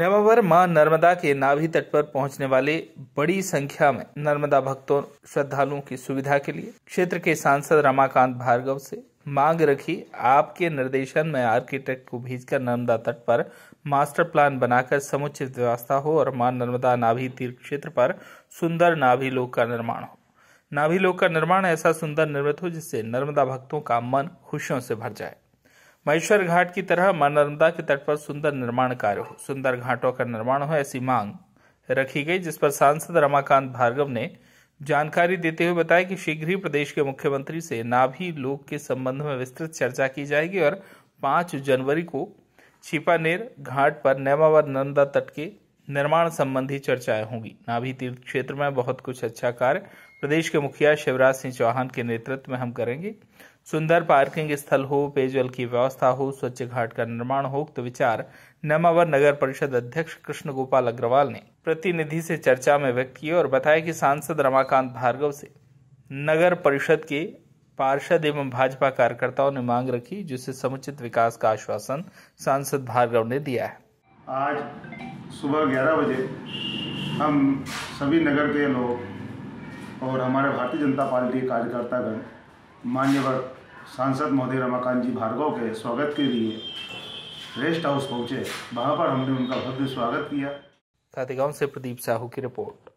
नवावर मां नर्मदा के नाभि तट पर पहुंचने वाले बड़ी संख्या में नर्मदा भक्तों श्रद्धालुओं की सुविधा के लिए क्षेत्र के सांसद रमाकांत भार्गव से मांग रखी आपके निर्देशन में आर्किटेक्ट को भेजकर नर्मदा तट पर मास्टर प्लान बनाकर समुचित व्यवस्था हो और मां नर्मदा नाभि तीर्थ क्षेत्र पर सुंदर नाभिलोक लोक का निर्माण हो नाभिलोक लोक का निर्माण ऐसा सुंदर निर्मित हो जिससे नर्मदा भक्तों का मन खुशियों से भर जाए महेश्वर घाट की तरह मां नर्मदा के तट पर सुंदर निर्माण कार्य हो सुंदर घाटों का निर्माण हो ऐसी मांग रखी गई जिस पर सांसद रमाकांत भार्गव ने जानकारी देते हुए बताया कि शीघ्र ही प्रदेश के मुख्यमंत्री से नाभी लोक के संबंध में विस्तृत चर्चा की जाएगी और पांच जनवरी को छिपानेर घाट पर नैमावर नर्मदा तट के निर्माण संबंधी चर्चाएं होंगी नाभी तीर्थ क्षेत्र में बहुत कुछ अच्छा कार्य प्रदेश के मुखिया शिवराज सिंह चौहान के नेतृत्व में हम करेंगे सुंदर पार्किंग स्थल हो पेयजल की व्यवस्था हो स्वच्छ घाट का निर्माण हो तो विचार नमावर नगर परिषद अध्यक्ष कृष्ण गोपाल अग्रवाल ने प्रतिनिधि से चर्चा में व्यक्त किए और बताया कि सांसद रमाकांत भार्गव से नगर परिषद के पार्षद एवं भाजपा कार्यकर्ताओं ने मांग रखी जिससे समुचित विकास का आश्वासन सांसद भार्गव ने दिया है आज सुबह ग्यारह बजे हम सभी नगर के लोग और हमारे भारतीय जनता पार्टी के कार्यकर्तागण मान्यवर सांसद महोदय रमाकांत जी भार्गव के स्वागत के लिए रेस्ट हाउस पहुंचे वहां पर हमने उनका भव्य स्वागत किया साथी गांव से प्रदीप साहू की रिपोर्ट